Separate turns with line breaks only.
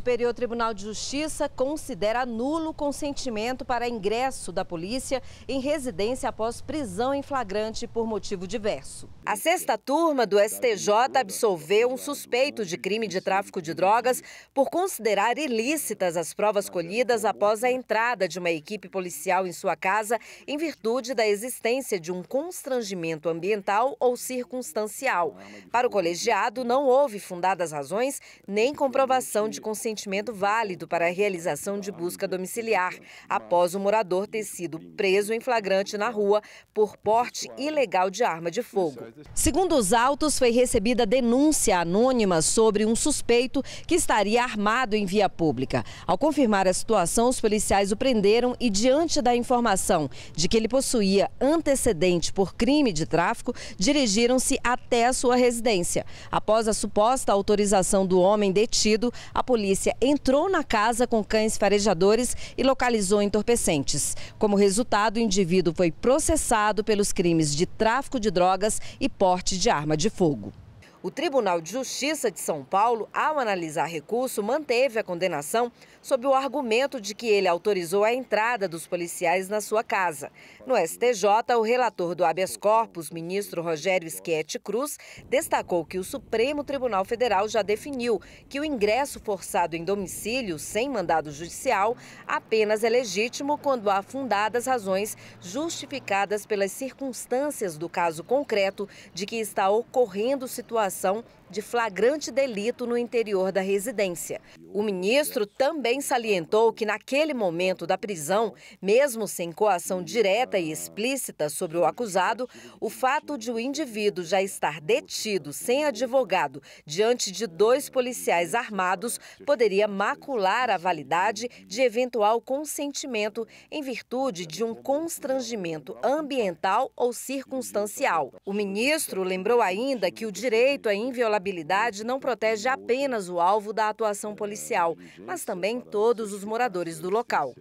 Superior Tribunal de Justiça considera nulo o consentimento para ingresso da polícia em residência após prisão em flagrante por motivo diverso. A sexta turma do STJ absolveu um suspeito de crime de tráfico de drogas por considerar ilícitas as provas colhidas após a entrada de uma equipe policial em sua casa em virtude da existência de um constrangimento ambiental ou circunstancial. Para o colegiado, não houve fundadas razões nem comprovação de consentimento consentimento válido para a realização de busca domiciliar, após o morador ter sido preso em flagrante na rua por porte ilegal de arma de fogo. Segundo os autos, foi recebida denúncia anônima sobre um suspeito que estaria armado em via pública. Ao confirmar a situação, os policiais o prenderam e, diante da informação de que ele possuía antecedente por crime de tráfico, dirigiram-se até a sua residência. Após a suposta autorização do homem detido, a polícia polícia entrou na casa com cães farejadores e localizou entorpecentes. Como resultado, o indivíduo foi processado pelos crimes de tráfico de drogas e porte de arma de fogo. O Tribunal de Justiça de São Paulo, ao analisar recurso, manteve a condenação sob o argumento de que ele autorizou a entrada dos policiais na sua casa. No STJ, o relator do habeas corpus, ministro Rogério Schietti Cruz, destacou que o Supremo Tribunal Federal já definiu que o ingresso forçado em domicílio sem mandado judicial apenas é legítimo quando há fundadas razões justificadas pelas circunstâncias do caso concreto de que está ocorrendo situação de flagrante delito no interior da residência. O ministro também salientou que, naquele momento da prisão, mesmo sem coação direta e explícita sobre o acusado, o fato de o indivíduo já estar detido sem advogado diante de dois policiais armados poderia macular a validade de eventual consentimento em virtude de um constrangimento ambiental ou circunstancial. O ministro lembrou ainda que o direito direito à inviolabilidade não protege apenas o alvo da atuação policial, mas também todos os moradores do local.